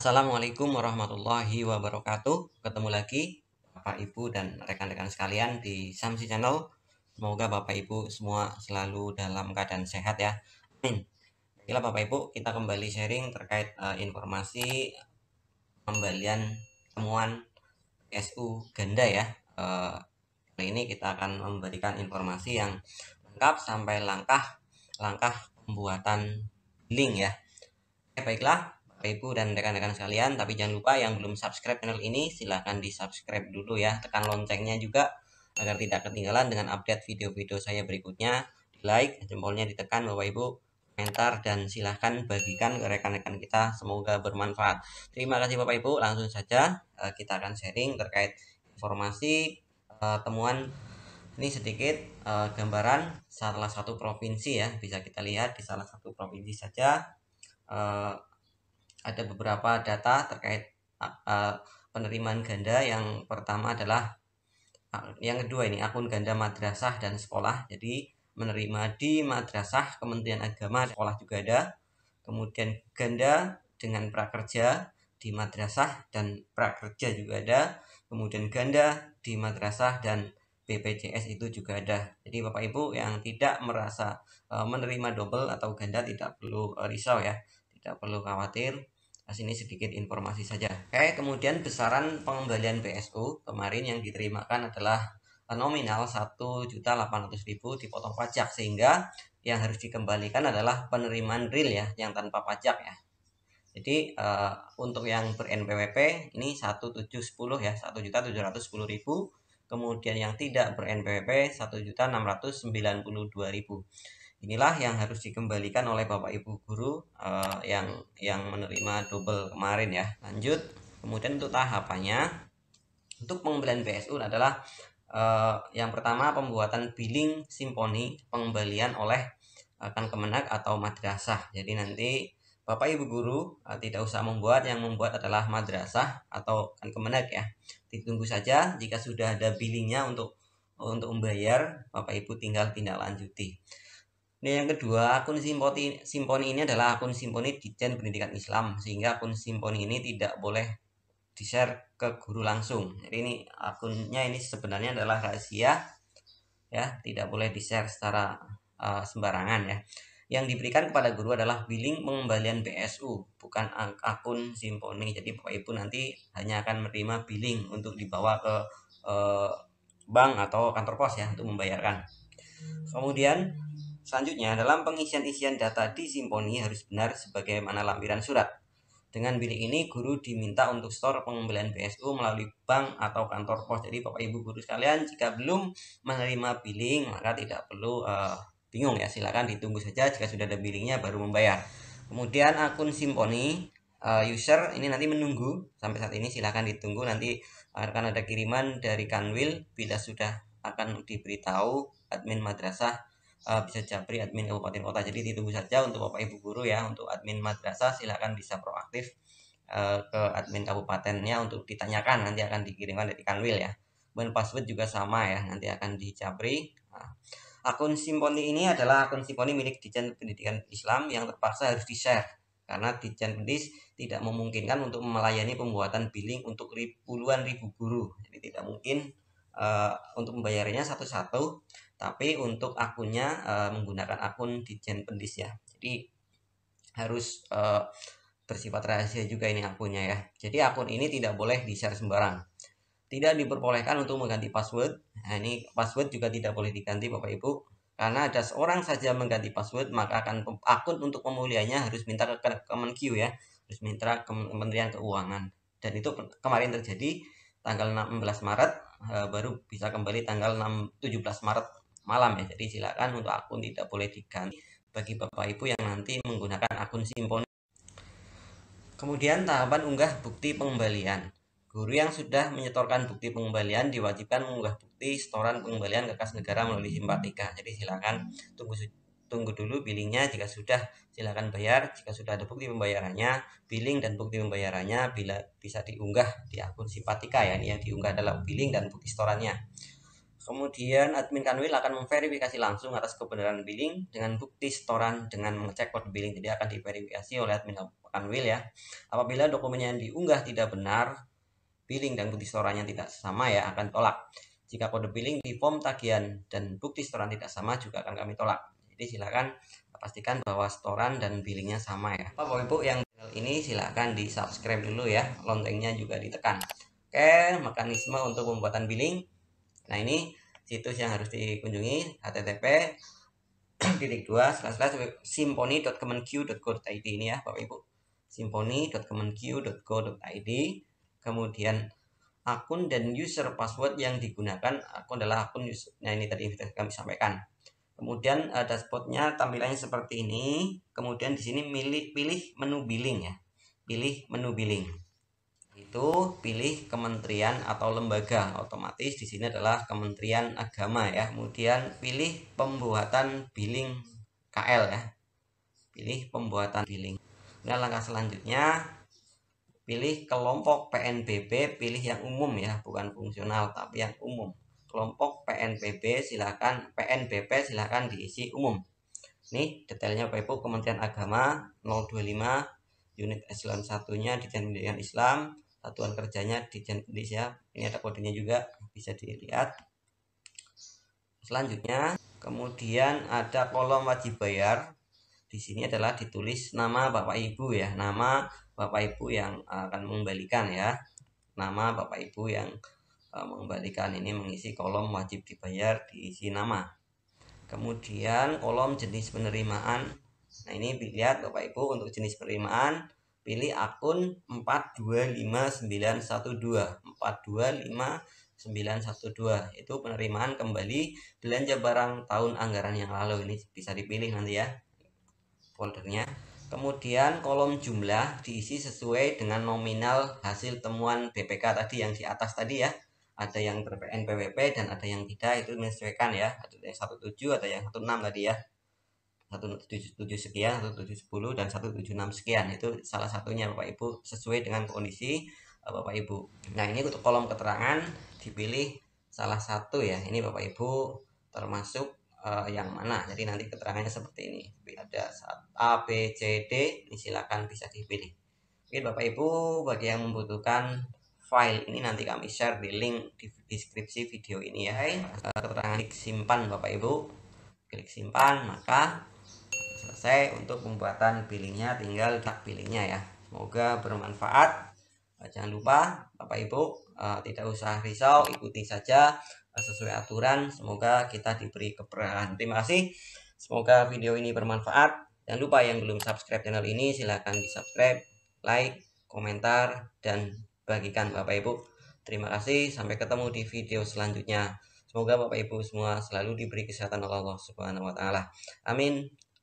Assalamualaikum warahmatullahi wabarakatuh. Ketemu lagi Bapak Ibu dan rekan-rekan sekalian di Samsi Channel. Semoga Bapak Ibu semua selalu dalam keadaan sehat ya. Amin. Baiklah Bapak Ibu, kita kembali sharing terkait uh, informasi pembelian temuan SU ganda ya. Uh, kali ini kita akan memberikan informasi yang lengkap sampai langkah langkah pembuatan link ya. baiklah Bapak-Ibu dan rekan-rekan sekalian. Tapi jangan lupa yang belum subscribe channel ini silahkan di subscribe dulu ya. Tekan loncengnya juga agar tidak ketinggalan dengan update video-video saya berikutnya. Di like, jempolnya ditekan Bapak-Ibu komentar dan silahkan bagikan ke rekan-rekan kita semoga bermanfaat terima kasih bapak ibu langsung saja eh, kita akan sharing terkait informasi eh, temuan ini sedikit eh, gambaran salah satu provinsi ya bisa kita lihat di salah satu provinsi saja ada beberapa data terkait uh, penerimaan ganda yang pertama adalah yang kedua ini akun ganda madrasah dan sekolah jadi menerima di madrasah Kementerian Agama sekolah juga ada kemudian ganda dengan prakerja di madrasah dan prakerja juga ada kemudian ganda di madrasah dan BPJS itu juga ada jadi Bapak Ibu yang tidak merasa e, menerima double atau ganda tidak perlu e, risau ya tidak perlu khawatir sini sedikit informasi saja oke kemudian besaran pengembalian PSU kemarin yang diterimakan adalah eh, nominal 1.800.000 dipotong pajak sehingga yang harus dikembalikan adalah penerimaan real ya yang tanpa pajak ya jadi uh, untuk yang ber NPWP ini 1710 ya 1.710.000 kemudian yang tidak ber NPWP 1.692.000 inilah yang harus dikembalikan oleh bapak ibu guru uh, yang yang menerima double kemarin ya lanjut kemudian untuk tahapannya untuk pengembalian PSU adalah uh, yang pertama pembuatan billing simponi pengembalian oleh uh, Kemenak atau madrasah jadi nanti Bapak Ibu guru uh, tidak usah membuat, yang membuat adalah madrasah atau kan kemenak ya. Ditunggu saja jika sudah ada billingnya untuk untuk membayar, Bapak Ibu tinggal tindak lanjuti. Nah, yang kedua, akun simponi, simponi ini adalah akun simponi Dijen Pendidikan Islam, sehingga akun simponi ini tidak boleh di-share ke guru langsung. Jadi ini akunnya ini sebenarnya adalah rahasia, ya tidak boleh di-share secara uh, sembarangan ya. Yang diberikan kepada guru adalah billing pengembalian PSU bukan akun simponi. Jadi Bapak Ibu nanti hanya akan menerima billing untuk dibawa ke uh, bank atau kantor pos ya untuk membayarkan. Kemudian Selanjutnya, dalam pengisian-isian data di Simponi harus benar sebagaimana lampiran surat. Dengan bilik ini, guru diminta untuk store pengembalian BSU melalui bank atau kantor pos. Jadi, Bapak Ibu guru sekalian, jika belum menerima billing, maka tidak perlu uh, bingung ya. Silakan ditunggu saja jika sudah ada billingnya baru membayar. Kemudian akun Simponi uh, user ini nanti menunggu sampai saat ini silakan ditunggu nanti akan ada kiriman dari Kanwil bila sudah akan diberitahu admin madrasah Eh, bisa japri admin kabupaten kota jadi ditunggu saja untuk bapak ibu guru ya untuk admin madrasah silahkan bisa proaktif uh, ke admin kabupatennya untuk ditanyakan nanti akan dikirimkan dari kanwil ya kemudian password juga sama ya nanti akan dijapri nah, akun simponi ini adalah akun simponi milik Dijen Pendidikan Islam yang terpaksa harus di-share karena Dijen Pendis tidak memungkinkan untuk melayani pembuatan billing untuk ribuan ribu guru jadi tidak mungkin uh, untuk membayarnya satu-satu tapi untuk akunnya uh, menggunakan akun Dijen Pendis ya jadi harus uh, bersifat rahasia juga ini akunnya ya jadi akun ini tidak boleh di share sembarang tidak diperbolehkan untuk mengganti password nah, ini password juga tidak boleh diganti bapak ibu karena ada seorang saja mengganti password maka akan akun untuk pemulihannya harus minta ke kemenkyu ya harus minta ke Kementerian Keuangan dan itu kemarin terjadi tanggal 16 Maret eh, baru bisa kembali tanggal 6 17 Maret malam ya. Jadi silakan untuk akun tidak boleh diganti bagi Bapak Ibu yang nanti menggunakan akun Simponi. Kemudian tahapan unggah bukti pengembalian. Guru yang sudah menyetorkan bukti pengembalian diwajibkan mengunggah bukti setoran pengembalian ke kas negara melalui simpatika. Jadi silakan tunggu tunggu dulu billingnya jika sudah silakan bayar jika sudah ada bukti pembayarannya billing dan bukti pembayarannya bila bisa diunggah di akun simpatika ya ini yang diunggah adalah billing dan bukti setorannya Kemudian admin Kanwil akan memverifikasi langsung atas kebenaran billing dengan bukti setoran dengan mengecek kode billing. Jadi akan diverifikasi oleh admin Kanwil ya. Apabila dokumen yang diunggah tidak benar, billing dan bukti setorannya tidak sama ya akan tolak. Jika kode billing di form tagihan dan bukti setoran tidak sama juga akan kami tolak. Jadi silakan pastikan bahwa setoran dan billingnya sama ya. Bapak Ibu yang ini silakan di subscribe dulu ya, loncengnya juga ditekan. Oke, mekanisme untuk pembuatan billing Nah ini situs yang harus dikunjungi http titik dua slash slash simponi.kemenq.go.id ini ya bapak ibu simponi.kemenq.go.id kemudian akun dan user password yang digunakan akun adalah akun user nah ini tadi sudah kami sampaikan kemudian uh, dashboardnya tampilannya seperti ini kemudian di sini milih pilih menu billing ya pilih menu billing itu pilih kementerian atau lembaga otomatis di sini adalah Kementerian Agama ya kemudian pilih pembuatan billing KL ya pilih pembuatan billing nah langkah selanjutnya pilih kelompok PNBP pilih yang umum ya bukan fungsional tapi yang umum kelompok PNBP silahkan PNBP silahkan diisi umum nih detailnya Bapak Ibu Kementerian Agama 025 unit eselon satunya di Pendidikan Islam satuan kerjanya di Indonesia ini ada kodenya juga bisa dilihat selanjutnya kemudian ada kolom wajib bayar di sini adalah ditulis nama bapak ibu ya nama bapak ibu yang akan mengembalikan ya nama bapak ibu yang e, mengembalikan ini mengisi kolom wajib dibayar diisi nama kemudian kolom jenis penerimaan nah ini lihat bapak ibu untuk jenis penerimaan pilih akun 425912 425912 itu penerimaan kembali belanja barang tahun anggaran yang lalu ini bisa dipilih nanti ya foldernya kemudian kolom jumlah diisi sesuai dengan nominal hasil temuan BPK tadi yang di atas tadi ya ada yang berPN PWP dan ada yang tidak itu menyesuaikan ya ada yang 17 ada yang 16 tadi ya 177 sekian, 170 dan 176 sekian. Itu salah satunya Bapak Ibu sesuai dengan kondisi eh, Bapak Ibu. Nah, ini untuk kolom keterangan dipilih salah satu ya. Ini Bapak Ibu termasuk uh, yang mana. Jadi nanti keterangannya seperti ini. Ada A, B, C, D, ini silakan bisa dipilih. Oke, Bapak Ibu bagi yang membutuhkan file ini nanti kami share di link di deskripsi video ini ya. Eh, keterangan klik simpan Bapak Ibu. Klik simpan, maka selesai untuk pembuatan pilihnya tinggal tak pilihnya ya semoga bermanfaat eh, jangan lupa Bapak Ibu eh, tidak usah risau ikuti saja eh, sesuai aturan semoga kita diberi keberkahan terima kasih semoga video ini bermanfaat Jangan lupa yang belum subscribe channel ini silahkan di subscribe, like, komentar, dan bagikan Bapak Ibu. Terima kasih, sampai ketemu di video selanjutnya. Semoga Bapak Ibu semua selalu diberi kesehatan Allah Subhanahu wa taala. Amin.